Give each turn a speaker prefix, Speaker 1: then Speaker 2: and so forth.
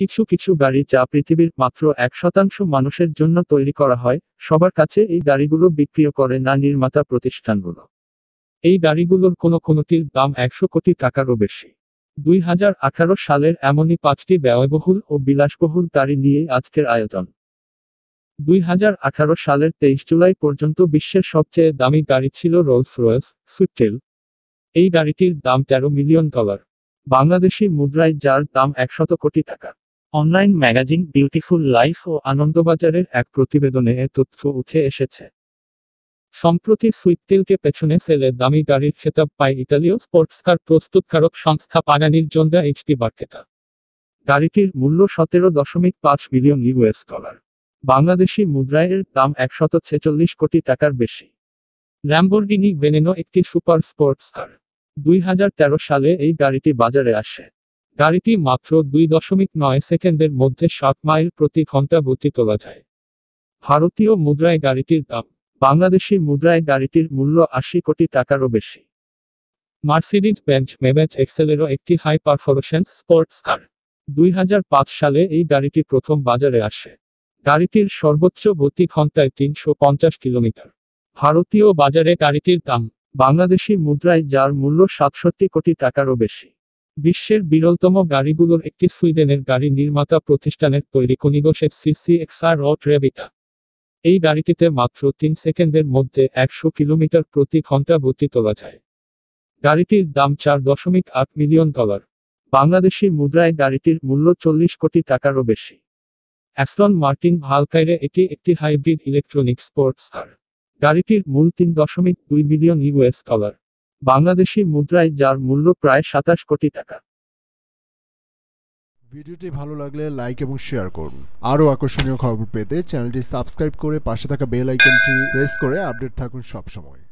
Speaker 1: কিছু কিছু গাড়ি যা পৃথিবীর মাত্র এক শতাংশ মানুষের জন্য তৈরি করা হয় সবার কাছে এই গাড়িগুলো বিক্রিয় করে না নির্মাতা প্রতিষ্ঠানগুলো এই গাড়িগুলোর কোনো কোনোটির দাম একশো কোটি টাকারও বেশি দুই হাজার আঠারো সালের এমনই পাঁচটি ব্যয়বহুল ও বিলাসবহুল গাড়ি নিয়ে আজকের আয়োজন দুই হাজার আঠারো সালের তেইশ জুলাই পর্যন্ত বিশ্বের সবচেয়ে দামি গাড়ি ছিল রোলস রয়েস সুইটেল এই গাড়িটির দাম তেরো মিলিয়ন ডলার বাংলাদেশি মুদ্রায় যার দাম একশত কোটি টাকা অনলাইন ম্যাগাজিন বিউটিফুল লাইফ ও আনন্দবাজারের এক প্রতিবেদনে এ তথ্য উঠে এসেছে সম্প্রতি সুইপটেলকে পেছনে ফেলে দামি গাড়ির খেতাব পায় ইতালীয় স্পোর্টস কার প্রস্তুতকারক সংস্থা পাগানির জন্য এইচপি বার্কেটা গাড়িটির মূল্য সতেরো দশমিক পাঁচ মিলিয়ন ইউএস ডলার বাংলাদেশি মুদ্রায় এর দাম একশত ছেচল্লিশ কোটি টাকার বেশি ল্যাম্বরগিনি ভেনেনো একটি সুপার স্পোর্টস কার দুই সালে এই গাড়িটি বাজারে আসে গাড়িটি মাত্র দুই দশমিক নয় সেকেন্ডের মধ্যে সাত মাইল প্রতি ঘন্টা গতি তোলা যায় ভারতীয় মুদ্রায় গাড়িটির দাম বাংলাদেশি মুদ্রায় গাড়িটির মূল্য আশি কোটি টাকারও বেশি মার্সিডিজ বেঞ্চ মেবেজ এক্সেলেরও একটি হাই পারফরমেন্স স্পোর্টস কার দুই সালে এই গাড়িটি প্রথম বাজারে আসে গাড়িটির সর্বোচ্চ গতি ঘন্টায় তিনশো কিলোমিটার ভারতীয় বাজারে গাড়িটির দাম বাংলাদেশি মুদ্রায় যার মূল্য সাতষট্টি কোটি টাকারও বেশি বিশ্বের বিরলতম গাড়িগুলোর একটি সুইডেনের গাড়ি নির্মাতা প্রতিষ্ঠানের তৈরি কনিগোসের সিসি এক্সআর রড রেবিটা এই গাড়িটিতে মাত্র তিন সেকেন্ডের মধ্যে একশো কিলোমিটার প্রতি ঘন্টা গতি তোলা যায় গাড়িটির দাম চার দশমিক আট মিলিয়ন ডলার বাংলাদেশি মুদ্রায় গাড়িটির মূল্য চল্লিশ কোটি টাকারও বেশি অ্যাস্টন মার্টিন ভালকাইরে এটি একটি হাইব্রিড ইলেকট্রনিক স্পোর্টস কার গাড়িটির মূল তিন দশমিক দুই মিলিয়ন ইউএস ডলার বাংলাদেশি মুদ্রায় যার মূল্য প্রায় সাতাশ কোটি টাকা ভিডিওটি ভালো লাগলে লাইক এবং শেয়ার করুন আরও আকর্ষণীয় খবর পেতে চ্যানেলটি সাবস্ক্রাইব করে পাশে থাকা বেল আইকনটি প্রেস করে আপডেট থাকুন সবসময়